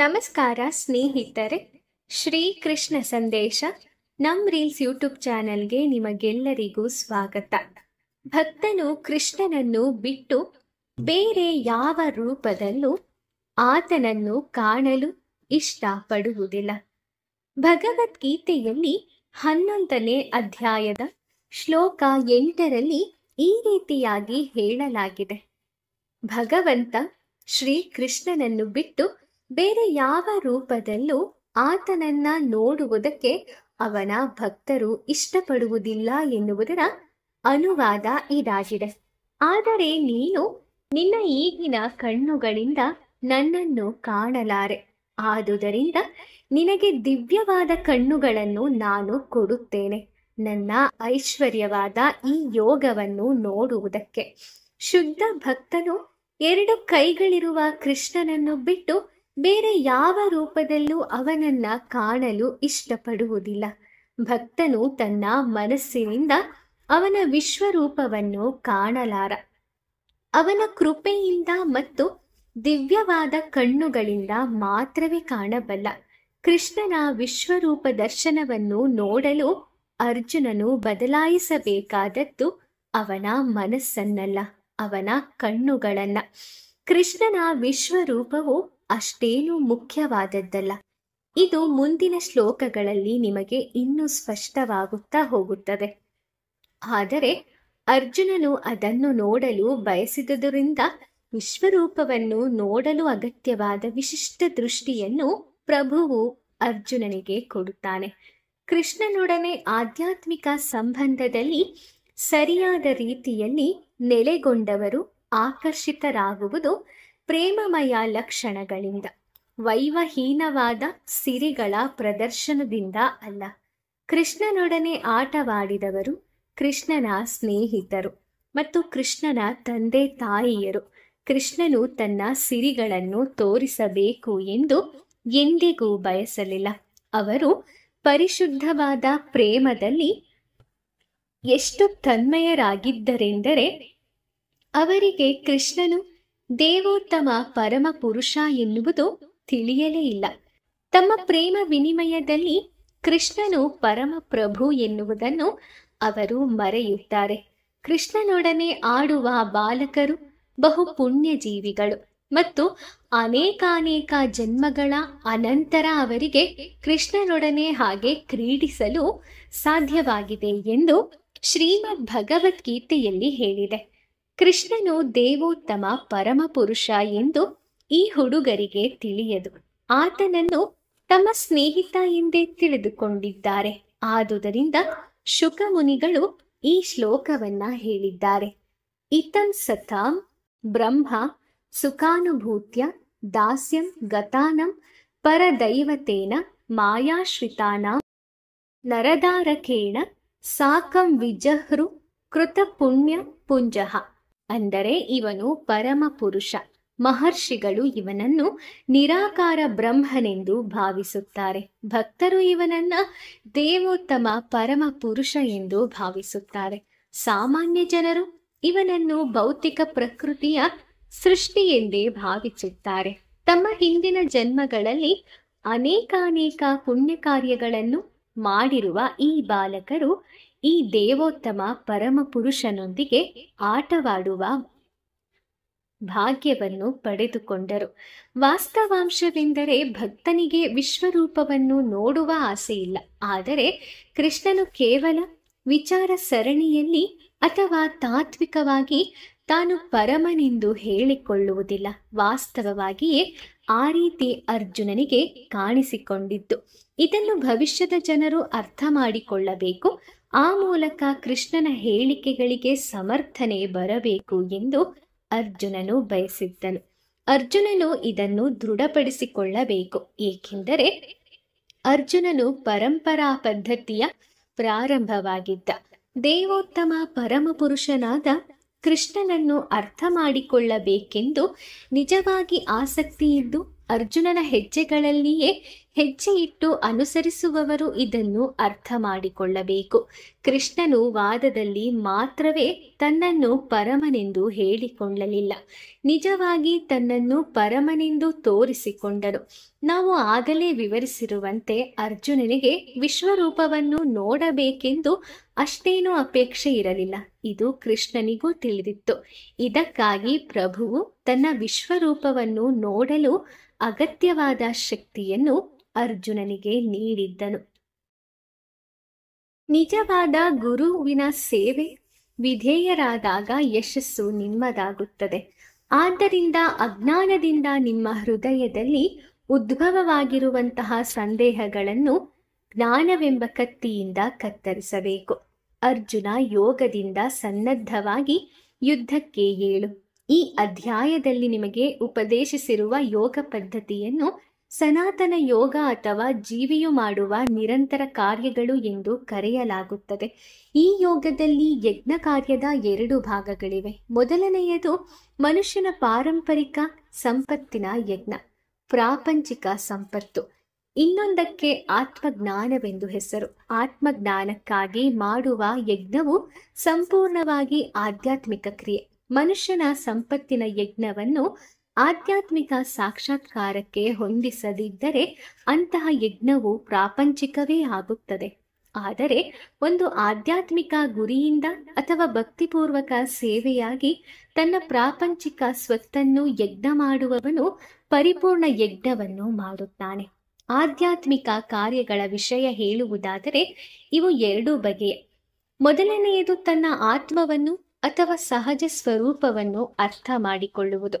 ನಮಸ್ಕಾರ ಸ್ನೇಹಿತರೆ ಶ್ರೀ ಕೃಷ್ಣ ಸಂದೇಶ ನಮ್ ರೀಲ್ಸ್ ಯೂಟ್ಯೂಬ್ ಚಾನೆಲ್ಗೆ ನಿಮಗೆಲ್ಲರಿಗೂ ಸ್ವಾಗತ ಭಕ್ತನು ಕೃಷ್ಣನನ್ನು ಬಿಟ್ಟು ಬೇರೆ ಯಾವ ರೂಪದಲ್ಲೂ ಆತನನ್ನು ಕಾಣಲು ಇಷ್ಟಪಡುವುದಿಲ್ಲ ಭಗವದ್ಗೀತೆಯಲ್ಲಿ ಹನ್ನೊಂದನೇ ಅಧ್ಯಾಯದ ಶ್ಲೋಕ ಎಂಟರಲ್ಲಿ ಈ ರೀತಿಯಾಗಿ ಹೇಳಲಾಗಿದೆ ಭಗವಂತ ಶ್ರೀಕೃಷ್ಣನನ್ನು ಬಿಟ್ಟು ಬೇರೆ ಯಾವ ರೂಪದಲ್ಲೂ ಆತನನ್ನ ನೋಡುವುದಕ್ಕೆ ಅವನ ಭಕ್ತರು ಇಷ್ಟಪಡುವುದಿಲ್ಲ ಎನ್ನುವುದರ ಅನುವಾದ ಇದಾಗಿದೆ ಆದರೆ ನೀನು ನಿನ್ನ ಈಗಿನ ಕಣ್ಣುಗಳಿಂದ ನನ್ನನ್ನು ಕಾಣಲಾರೆ ಆದುದರಿಂದ ನಿನಗೆ ದಿವ್ಯವಾದ ಕಣ್ಣುಗಳನ್ನು ನಾನು ಕೊಡುತ್ತೇನೆ ನನ್ನ ಐಶ್ವರ್ಯವಾದ ಈ ಯೋಗವನ್ನು ನೋಡುವುದಕ್ಕೆ ಶುದ್ಧ ಭಕ್ತನು ಎರಡು ಕೈಗಳಿರುವ ಕೃಷ್ಣನನ್ನು ಬಿಟ್ಟು ಬೇರೆ ಯಾವ ರೂಪದಲ್ಲೂ ಅವನನ್ನ ಕಾಣಲು ಇಷ್ಟಪಡುವುದಿಲ್ಲ ಭಕ್ತನು ತನ್ನ ಮನಸ್ಸಿನಿಂದ ಅವನ ವಿಶ್ವರೂಪವನ್ನು ಕಾಣಲಾರ ಅವನ ಕೃಪೆಯಿಂದ ಮತ್ತು ದಿವ್ಯವಾದ ಕಣ್ಣುಗಳಿಂದ ಮಾತ್ರವೇ ಕಾಣಬಲ್ಲ ಕೃಷ್ಣನ ವಿಶ್ವರೂಪ ದರ್ಶನವನ್ನು ನೋಡಲು ಅರ್ಜುನನು ಬದಲಾಯಿಸಬೇಕಾದದ್ದು ಅವನ ಮನಸ್ಸನ್ನಲ್ಲ ಅವನ ಕಣ್ಣುಗಳನ್ನ ಕೃಷ್ಣನ ವಿಶ್ವರೂಪವು ಅಷ್ಟೇನೂ ಮುಖ್ಯವಾದದ್ದಲ್ಲ ಇದು ಮುಂದಿನ ಶ್ಲೋಕಗಳಲ್ಲಿ ನಿಮಗೆ ಇನ್ನೂ ಸ್ಪಷ್ಟವಾಗುತ್ತಾ ಹೋಗುತ್ತದೆ ಆದರೆ ಅರ್ಜುನನು ಅದನ್ನು ನೋಡಲು ಬಯಸಿದುದರಿಂದ ವಿಶ್ವರೂಪವನ್ನು ನೋಡಲು ಅಗತ್ಯವಾದ ವಿಶಿಷ್ಟ ದೃಷ್ಟಿಯನ್ನು ಪ್ರಭುವು ಅರ್ಜುನನಿಗೆ ಕೊಡುತ್ತಾನೆ ಕೃಷ್ಣನೊಡನೆ ಆಧ್ಯಾತ್ಮಿಕ ಸಂಬಂಧದಲ್ಲಿ ಸರಿಯಾದ ರೀತಿಯಲ್ಲಿ ನೆಲೆಗೊಂಡವರು ಆಕರ್ಷಿತರಾಗುವುದು ಪ್ರೇಮಮಯ ಲಕ್ಷಣಗಳಿಂದ ವೈವಹೀನವಾದ ಸಿರಿಗಳ ಪ್ರದರ್ಶನದಿಂದ ಅಲ್ಲ ಕೃಷ್ಣನೊಡನೆ ಆಟವಾಡಿದವರು ಕೃಷ್ಣನ ಸ್ನೇಹಿತರು ಮತ್ತು ಕೃಷ್ಣನ ತಂದೆ ತಾಯಿಯರು ಕೃಷ್ಣನು ತನ್ನ ಸಿರಿಗಳನ್ನು ತೋರಿಸಬೇಕು ಎಂದು ಎಂದಿಗೂ ಬಯಸಲಿಲ್ಲ ಅವರು ಪರಿಶುದ್ಧವಾದ ಪ್ರೇಮದಲ್ಲಿ ಎಷ್ಟು ತನ್ಮಯರಾಗಿದ್ದರೆಂದರೆ ಅವರಿಗೆ ಕೃಷ್ಣನು ದೇವೋತ್ತಮ ಪರಮ ಪುರುಷ ಎನ್ನುವುದು ತಿಳಿಯಲೇ ಇಲ್ಲ ತಮ್ಮ ಪ್ರೇಮ ವಿನಿಮಯದಲ್ಲಿ ಕೃಷ್ಣನು ಪರಮ ಪ್ರಭು ಎನ್ನುವುದನ್ನು ಅವರು ಮರೆಯುತ್ತಾರೆ ಕೃಷ್ಣನೊಡನೆ ಆಡುವ ಬಾಲಕರು ಬಹು ಪುಣ್ಯ ಜೀವಿಗಳು ಮತ್ತು ಅನೇಕಾನೇಕ ಜನ್ಮಗಳ ಅನಂತರ ಅವರಿಗೆ ಕೃಷ್ಣನೊಡನೆ ಹಾಗೆ ಕ್ರೀಡಿಸಲು ಸಾಧ್ಯವಾಗಿದೆ ಎಂದು ಶ್ರೀಮದ್ ಭಗವದ್ಗೀತೆಯಲ್ಲಿ ಹೇಳಿದೆ ಕೃಷ್ಣನು ದೇವೋತ್ತಮ ಪರಮಪುರುಷ ಎಂದು ಈ ಹುಡುಗರಿಗೆ ತಿಳಿಯದು ಆತನನ್ನು ತಮ್ಮ ಸ್ನೇಹಿತ ಎಂದೇ ತಿಳಿದುಕೊಂಡಿದ್ದಾರೆ ಆದುದರಿಂದ ಶುಕಮುನಿಗಳು ಈ ಶ್ಲೋಕವನ್ನ ಹೇಳಿದ್ದಾರೆ ಇತಂ ಸತಾಂ ಬ್ರಹ್ಮ ಸುಖಾನುಭೂತ್ಯ ದಾಸ್ಯಂ ಗತಾನಂ ಪರದೈವತೇನ ಮಾಯಾಶ್ರಿತಾನ ನರದಾರಕೇಣ ಸಾಕಂ ವಿಜಹೃ ಕೃತಪುಣ್ಯ ಪುಂಜಃ ಅಂದರೆ ಇವನು ಪರಮ ಪುರುಷ ಮಹರ್ಷಿಗಳು ಇವನನ್ನು ನಿರಾಕಾರ ಬ್ರಹ್ಮನೆಂದು ಭಾವಿಸುತ್ತಾರೆ ಭಕ್ತರು ಇವನನ್ನ ದೇವೋತ್ತಮ ಪರಮ ಪುರುಷ ಎಂದು ಭಾವಿಸುತ್ತಾರೆ ಸಾಮಾನ್ಯ ಜನರು ಇವನನ್ನು ಭೌತಿಕ ಪ್ರಕೃತಿಯ ಸೃಷ್ಟಿ ಎಂದೇ ಭಾವಿಸುತ್ತಾರೆ ತಮ್ಮ ಹಿಂದಿನ ಜನ್ಮಗಳಲ್ಲಿ ಅನೇಕಾನೇಕ ಪುಣ್ಯ ಕಾರ್ಯಗಳನ್ನು ಮಾಡಿರುವ ಈ ಬಾಲಕರು ಈ ದೇವೋತ್ತಮ ಪರಮಪುರುಷನೊಂದಿಗೆ ಆಟವಾಡುವ ಭಾಗ್ಯವನ್ನು ಪಡೆದುಕೊಂಡರು ವಾಸ್ತವಾಂಶವೆಂದರೆ ಭಕ್ತನಿಗೆ ವಿಶ್ವರೂಪವನ್ನು ನೋಡುವ ಆಸೆಯಿಲ್ಲ ಆದರೆ ಕೃಷ್ಣನು ಕೇವಲ ವಿಚಾರ ಸರಣಿಯಲ್ಲಿ ಅಥವಾ ತಾತ್ವಿಕವಾಗಿ ತಾನು ಪರಮನೆಂದು ಹೇಳಿಕೊಳ್ಳುವುದಿಲ್ಲ ವಾಸ್ತವವಾಗಿಯೇ ಆ ರೀತಿ ಅರ್ಜುನನಿಗೆ ಕಾಣಿಸಿಕೊಂಡಿದ್ದು ಇದನ್ನು ಭವಿಷ್ಯದ ಜನರು ಅರ್ಥ ಮಾಡಿಕೊಳ್ಳಬೇಕು ಆ ಮೂಲಕ ಕೃಷ್ಣನ ಹೇಳಿಕೆಗಳಿಗೆ ಸಮರ್ಥನೆ ಬರಬೇಕು ಎಂದು ಅರ್ಜುನನು ಬಯಸಿದ್ದನು ಅರ್ಜುನನು ಇದನ್ನು ದೃಢಪಡಿಸಿಕೊಳ್ಳಬೇಕು ಏಕೆಂದರೆ ಅರ್ಜುನನು ಪರಂಪರಾ ಪದ್ಧತಿಯ ಪ್ರಾರಂಭವಾಗಿದ್ದ ದೇವೋತ್ತಮ ಪರಮಪುರುಷನಾದ ಕೃಷ್ಣನನ್ನು ಅರ್ಥ ಮಾಡಿಕೊಳ್ಳಬೇಕೆಂದು ನಿಜವಾಗಿ ಆಸಕ್ತಿಯಿದ್ದು ಅರ್ಜುನನ ಹೆಜ್ಜೆಗಳಲ್ಲಿಯೇ ಹೆಜ್ಜೆ ಇಟ್ಟು ಅನುಸರಿಸುವವರು ಇದನ್ನು ಅರ್ಥ ಮಾಡಿಕೊಳ್ಳಬೇಕು ಕೃಷ್ಣನು ವಾದದಲ್ಲಿ ಮಾತ್ರವೇ ತನ್ನನ್ನು ಪರಮನೆಂದು ಹೇಳಿಕೊಳ್ಳಲಿಲ್ಲ ನಿಜವಾಗಿ ತನ್ನನ್ನು ಪರಮನೆಂದು ತೋರಿಸಿಕೊಂಡನು ನಾವು ಆಗಲೇ ವಿವರಿಸಿರುವಂತೆ ಅರ್ಜುನನಿಗೆ ವಿಶ್ವರೂಪವನ್ನು ನೋಡಬೇಕೆಂದು ಅಷ್ಟೇನೂ ಅಪೇಕ್ಷೆ ಇರಲಿಲ್ಲ ಇದು ಕೃಷ್ಣನಿಗೂ ತಿಳಿದಿತ್ತು ಇದಕ್ಕಾಗಿ ಪ್ರಭುವು ತನ್ನ ವಿಶ್ವರೂಪವನ್ನು ನೋಡಲು ಅಗತ್ಯವಾದ ಶಕ್ತಿಯನ್ನು ಅರ್ಜುನನಿಗೆ ನೀಡಿದ್ದನು ನಿಜವಾದ ಗುರುವಿನ ಸೇವೆ ವಿಧೇಯರಾದಾಗ ಯಶಸ್ಸು ನಿಮ್ಮದಾಗುತ್ತದೆ ಆದ್ದರಿಂದ ಅಜ್ಞಾನದಿಂದ ನಿಮ್ಮ ಹೃದಯದಲ್ಲಿ ಉದ್ಭವವಾಗಿರುವಂತಹ ಸಂದೇಹಗಳನ್ನು ಜ್ಞಾನವೆಂಬ ಕತ್ತಿಯಿಂದ ಕತ್ತರಿಸಬೇಕು ಅರ್ಜುನ ಯೋಗದಿಂದ ಸನ್ನದ್ಧವಾಗಿ ಯುದ್ಧಕ್ಕೆ ಏಳು ಈ ಅಧ್ಯಾಯದಲ್ಲಿ ನಿಮಗೆ ಉಪದೇಶಿಸಿರುವ ಯೋಗ ಪದ್ಧತಿಯನ್ನು ಸನಾತನ ಯೋಗ ಅಥವಾ ಜೀವಿಯು ಮಾಡುವ ನಿರಂತರ ಕಾರ್ಯಗಳು ಎಂದು ಕರೆಯಲಾಗುತ್ತದೆ ಈ ಯೋಗದಲ್ಲಿ ಯಜ್ಞ ಕಾರ್ಯದ ಎರಡು ಭಾಗಗಳಿವೆ ಮೊದಲನೆಯದು ಮನುಷ್ಯನ ಪಾರಂಪರಿಕ ಸಂಪತ್ತಿನ ಯಜ್ಞ ಪ್ರಾಪಂಚಿಕ ಸಂಪತ್ತು ಇನ್ನೊಂದಕ್ಕೆ ಆತ್ಮಜ್ಞಾನವೆಂದು ಹೆಸರು ಆತ್ಮಜ್ಞಾನಕ್ಕಾಗಿ ಮಾಡುವ ಯಜ್ಞವು ಸಂಪೂರ್ಣವಾಗಿ ಆಧ್ಯಾತ್ಮಿಕ ಕ್ರಿಯೆ ಮನುಷ್ಯನ ಸಂಪತ್ತಿನ ಯಜ್ಞವನ್ನು ಆಧ್ಯಾತ್ಮಿಕ ಸಾಕ್ಷಾತ್ಕಾರಕ್ಕೆ ಹೊಂದಿಸದಿದ್ದರೆ ಅಂತಹ ಯಜ್ಞವು ಪ್ರಾಪಂಚಿಕವೇ ಆಗುತ್ತದೆ ಆದರೆ ಒಂದು ಆಧ್ಯಾತ್ಮಿಕ ಗುರಿಯಿಂದ ಅಥವಾ ಭಕ್ತಿಪೂರ್ವಕ ಸೇವೆಯಾಗಿ ತನ್ನ ಪ್ರಾಪಂಚಿಕ ಸ್ವತ್ತನ್ನು ಯಜ್ಞ ಮಾಡುವವನು ಪರಿಪೂರ್ಣ ಯಜ್ಞವನ್ನು ಮಾಡುತ್ತಾನೆ ಆಧ್ಯಾತ್ಮಿಕ ಕಾರ್ಯಗಳ ವಿಷಯ ಹೇಳುವುದಾದರೆ ಇವು ಎರಡು ಬಗೆಯ ಮೊದಲನೆಯದು ತನ್ನ ಆತ್ಮವನ್ನು ಅಥವಾ ಸಹಜ ಸ್ವರೂಪವನ್ನು ಅರ್ಥ ಮಾಡಿಕೊಳ್ಳುವುದು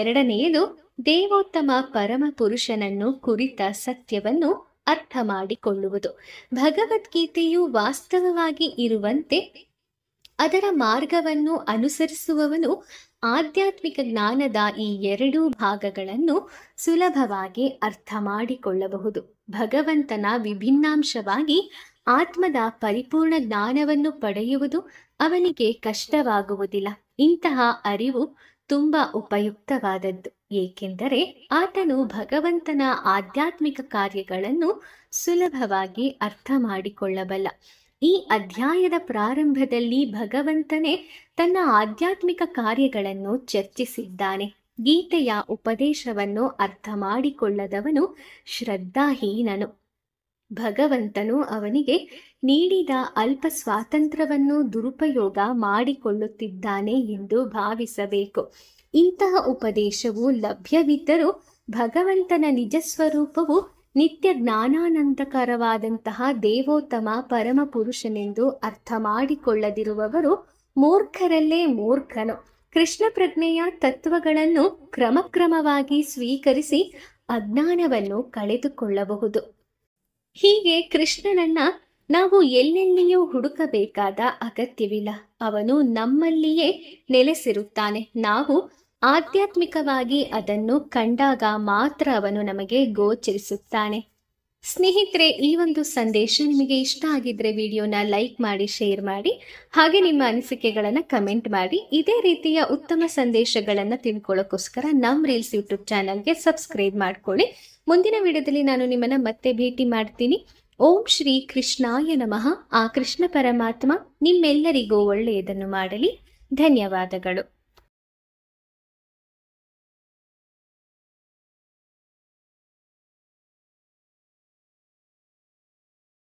ಎರಡನೆಯದು ದೇವೋತ್ತಮ ಪರಮ ಪುರುಷನನ್ನು ಕುರಿತ ಸತ್ಯವನ್ನು ಅರ್ಥ ಮಾಡಿಕೊಳ್ಳುವುದು ಭಗವದ್ಗೀತೆಯು ವಾಸ್ತವವಾಗಿ ಇರುವಂತೆ ಅದರ ಮಾರ್ಗವನ್ನು ಅನುಸರಿಸುವವನು ಆಧ್ಯಾತ್ಮಿಕ ಜ್ಞಾನದ ಈ ಎರಡೂ ಭಾಗಗಳನ್ನು ಸುಲಭವಾಗಿ ಅರ್ಥ ಮಾಡಿಕೊಳ್ಳಬಹುದು ಭಗವಂತನ ವಿಭಿನ್ನಾಂಶವಾಗಿ ಆತ್ಮದ ಪರಿಪೂರ್ಣ ಜ್ಞಾನವನ್ನು ಪಡೆಯುವುದು ಅವನಿಗೆ ಕಷ್ಟವಾಗುವುದಿಲ್ಲ ಇಂತಹ ಅರಿವು ತುಂಬಾ ಉಪಯುಕ್ತವಾದದ್ದು ಏಕೆಂದರೆ ಆತನು ಭಗವಂತನ ಆಧ್ಯಾತ್ಮಿಕ ಕಾರ್ಯಗಳನ್ನು ಸುಲಭವಾಗಿ ಅರ್ಥ ಮಾಡಿಕೊಳ್ಳಬಲ್ಲ ಈ ಅಧ್ಯಾಯದ ಪ್ರಾರಂಭದಲ್ಲಿ ಭಗವಂತನೇ ತನ್ನ ಆಧ್ಯಾತ್ಮಿಕ ಕಾರ್ಯಗಳನ್ನು ಚರ್ಚಿಸಿದ್ದಾನೆ ಗೀತೆಯ ಉಪದೇಶವನ್ನು ಅರ್ಥ ಮಾಡಿಕೊಳ್ಳದವನು ಶ್ರದ್ಧಾಹೀನನು ಭಗವಂತನು ಅವನಿಗೆ ನೀಡಿದ ಅಲ್ಪ ಸ್ವಾತಂತ್ರ್ಯವನ್ನು ದುರುಪಯೋಗ ಮಾಡಿಕೊಳ್ಳುತ್ತಿದ್ದಾನೆ ಎಂದು ಭಾವಿಸಬೇಕು ಇಂತಹ ಉಪದೇಶವು ಲಭ್ಯವಿದ್ದರೂ ಭಗವಂತನ ನಿಜ ಸ್ವರೂಪವು ನಿತ್ಯ ಜ್ಞಾನಾನಂದಕರವಾದಂತಹ ದೇವೋತ್ತಮ ಪರಮ ಪುರುಷನೆಂದು ಅರ್ಥ ಮಾಡಿಕೊಳ್ಳದಿರುವವರು ಮೂರ್ಖರಲ್ಲೇ ಮೂರ್ಖನು ಕೃಷ್ಣ ಪ್ರಜ್ಞೆಯ ತತ್ವಗಳನ್ನು ಕ್ರಮಕ್ರಮವಾಗಿ ಸ್ವೀಕರಿಸಿ ಅಜ್ಞಾನವನ್ನು ಕಳೆದುಕೊಳ್ಳಬಹುದು ಹೀಗೆ ಕೃಷ್ಣನನ್ನ ನಾವು ಎಲ್ಲೆಲ್ಲಿಯೂ ಹುಡುಕಬೇಕಾದ ಅಗತ್ಯವಿಲ್ಲ ಅವನು ನಮ್ಮಲ್ಲಿಯೇ ನೆಲೆಸಿರುತ್ತಾನೆ ನಾವು ಆಧ್ಯಾತ್ಮಿಕವಾಗಿ ಅದನ್ನು ಕಂಡಾಗ ಮಾತ್ರ ಅವನು ನಮಗೆ ಗೋಚರಿಸುತ್ತಾನೆ ಸ್ನೇಹಿತರೆ ಈ ಒಂದು ಸಂದೇಶ ನಿಮಗೆ ಇಷ್ಟ ಆಗಿದ್ರೆ ವಿಡಿಯೋನ ಲೈಕ್ ಮಾಡಿ ಶೇರ್ ಮಾಡಿ ಹಾಗೆ ನಿಮ್ಮ ಅನಿಸಿಕೆಗಳನ್ನು ಕಮೆಂಟ್ ಮಾಡಿ ಇದೇ ರೀತಿಯ ಉತ್ತಮ ಸಂದೇಶಗಳನ್ನು ತಿಳ್ಕೊಳ್ಳೋಕೋಸ್ಕರ ನಮ್ಮ ರೀಲ್ಸ್ ಯೂಟ್ಯೂಬ್ ಚಾನಲ್ಗೆ ಸಬ್ಸ್ಕ್ರೈಬ್ ಮಾಡ್ಕೊಳ್ಳಿ ಮುಂದಿನ ವಿಡಿಯೋದಲ್ಲಿ ನಾನು ನಿಮ್ಮನ್ನ ಮತ್ತೆ ಭೇಟಿ ಮಾಡ್ತೀನಿ ಓಂ ಶ್ರೀ ಕೃಷ್ಣಾಯ ನಮಃ ಆ ಕೃಷ್ಣ ಪರಮಾತ್ಮ ನಿಮ್ಮೆಲ್ಲರಿಗೂ ಒಳ್ಳೆಯದನ್ನು ಮಾಡಲಿ ಧನ್ಯವಾದಗಳು